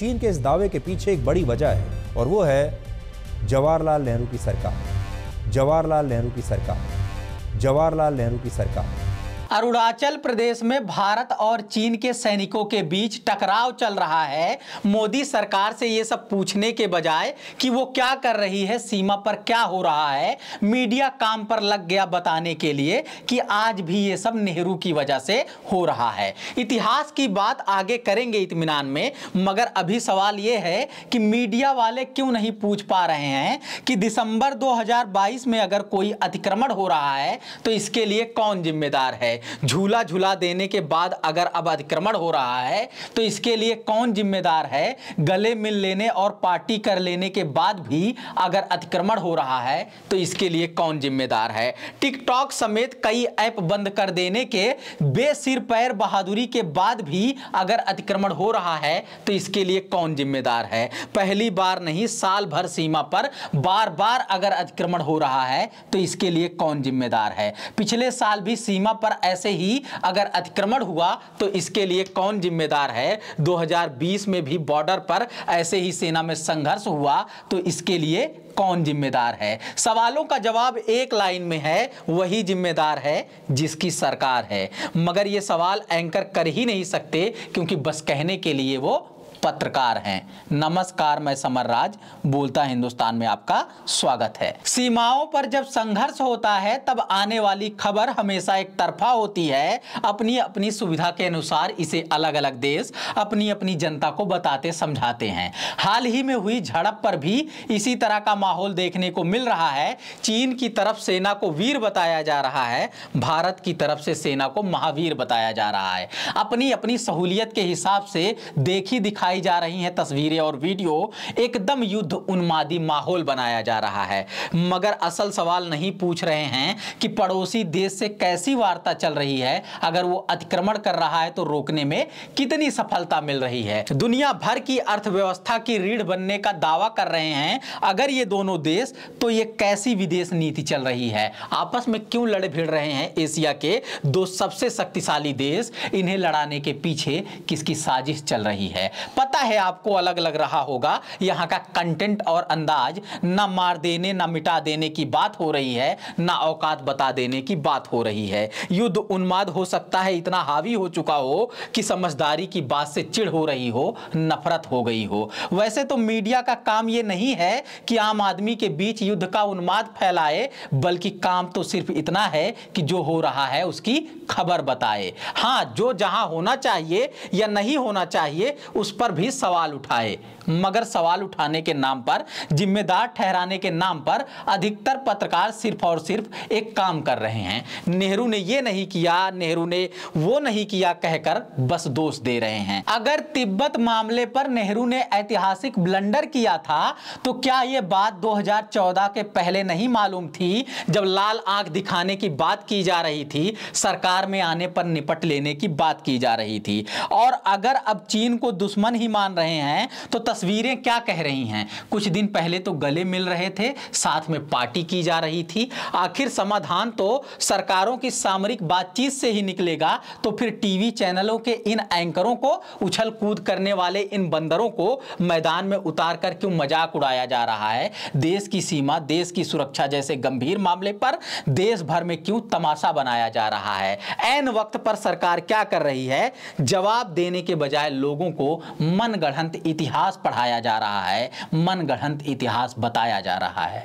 चीन के इस दावे के पीछे एक बड़ी वजह है और वो है जवाहरलाल नेहरू की सरकार जवाहरलाल नेहरू की सरकार जवाहरलाल नेहरू की सरकार अरुणाचल प्रदेश में भारत और चीन के सैनिकों के बीच टकराव चल रहा है मोदी सरकार से ये सब पूछने के बजाय कि वो क्या कर रही है सीमा पर क्या हो रहा है मीडिया काम पर लग गया बताने के लिए कि आज भी ये सब नेहरू की वजह से हो रहा है इतिहास की बात आगे करेंगे इतमान में मगर अभी सवाल ये है कि मीडिया वाले क्यों नहीं पूछ पा रहे हैं कि दिसंबर दो में अगर कोई अतिक्रमण हो रहा है तो इसके लिए कौन जिम्मेदार है झूला झूला देने के बाद अगर अब अतिक्रमण हो रहा है तो इसके लिए कौन जिम्मेदार है गले मिल लेने और पार्टी कर लेने के बाद भी अगर अतिक्रमण हो रहा है तो इसके लिए कौन जिम्मेदार है टिकटॉक समेत कई ऐप बंद कर देने के बेसिर पैर बहादुरी के बाद भी अगर अतिक्रमण हो रहा है तो इसके लिए कौन जिम्मेदार है पहली बार नहीं साल भर सीमा पर बार बार अगर अतिक्रमण हो रहा है तो इसके लिए कौन जिम्मेदार है पिछले साल भी सीमा पर ऐसे ही अगर अतिक्रमण हुआ तो इसके लिए कौन जिम्मेदार है 2020 में भी बॉर्डर पर ऐसे ही सेना में संघर्ष हुआ तो इसके लिए कौन जिम्मेदार है सवालों का जवाब एक लाइन में है वही जिम्मेदार है जिसकी सरकार है मगर ये सवाल एंकर कर ही नहीं सकते क्योंकि बस कहने के लिए वो पत्रकार हैं नमस्कार मैं समर राज बोलता हिंदुस्तान में आपका स्वागत है सीमाओं पर जब संघर्ष होता है तब आने वाली खबर हमेशा एक तरफा होती है अपनी अपनी सुविधा के अनुसार इसे अलग अलग देश अपनी अपनी जनता को बताते समझाते हैं हाल ही में हुई झड़प पर भी इसी तरह का माहौल देखने को मिल रहा है चीन की तरफ सेना को वीर बताया जा रहा है भारत की तरफ से सेना को महावीर बताया जा रहा है अपनी अपनी सहूलियत के हिसाब से देखी दिखाई दिखाई जा रही हैं तस्वीरें और वीडियो एकदम युद्ध उन्मादी माहौल बनाया जा रहा है मगर असल सवाल नहीं पूछ रहे हैं कि पड़ोसी देश से कैसी वार्ता चल रही है अगर वो अतिक्रमण कर रहा है तो रोकने में कितनी सफलता मिल रही है दुनिया भर की अर्थव्यवस्था की रीढ़ बनने का दावा कर रहे हैं अगर ये दोनों देश तो ये कैसी विदेश नीति चल रही है आपस में क्यों लड़ भिड़ रहे हैं एशिया के दो सबसे शक्तिशाली देश इन्हें लड़ाने के पीछे किसकी साजिश चल रही है पता है आपको अलग लग रहा होगा यहाँ का कंटेंट और अंदाज ना मार देने ना मिटा देने की बात हो रही है ना औकात बता देने की बात हो रही है युद्ध उन्माद हो सकता है इतना हावी हो चुका हो कि समझदारी की बात से चिड़ हो रही हो नफरत हो गई हो वैसे तो मीडिया का काम ये नहीं है कि आम आदमी के बीच युद्ध का उन्माद फैलाए बल्कि काम तो सिर्फ इतना है कि जो हो रहा है उसकी खबर बताए हाँ जो जहां होना चाहिए या नहीं होना चाहिए उस पर भी सवाल उठाए मगर सवाल उठाने के नाम पर जिम्मेदार ठहराने के नाम पर अधिकतर पत्रकार सिर्फ और सिर्फ एक काम कर रहे हैं नेहरू ने ये नहीं किया नेहरू ने वो नहीं किया कहकर बस दोष दे रहे हैं अगर तिब्बत मामले पर नेहरू ने ऐतिहासिक ब्लंडर किया था तो क्या ये बात 2014 के पहले नहीं मालूम थी जब लाल आंख दिखाने की बात की जा रही थी सरकार में आने पर निपट लेने की बात की जा रही थी और अगर अब चीन को दुश्मन ही मान रहे हैं तो तस्वीरें क्या कह रही हैं कुछ दिन पहले तो गले मिल रहे थे साथ में पार्टी की जा रही थी आखिर समाधान तो सरकारों की सामरिक बातचीत से ही निकलेगा तो फिर टीवी चैनलों के इन एंकरों को उछल कूद करने वाले इन बंदरों को मैदान में उतार कर क्यों मजाक उड़ाया जा रहा है देश की सीमा देश की सुरक्षा जैसे गंभीर मामले पर देश भर में क्यों तमाशा बनाया जा रहा है एन वक्त पर सरकार क्या कर रही है जवाब देने के बजाय लोगों को मनगढ़ंत इतिहास पढ़ाया जा रहा है मनगढ़ंत इतिहास बताया जा रहा है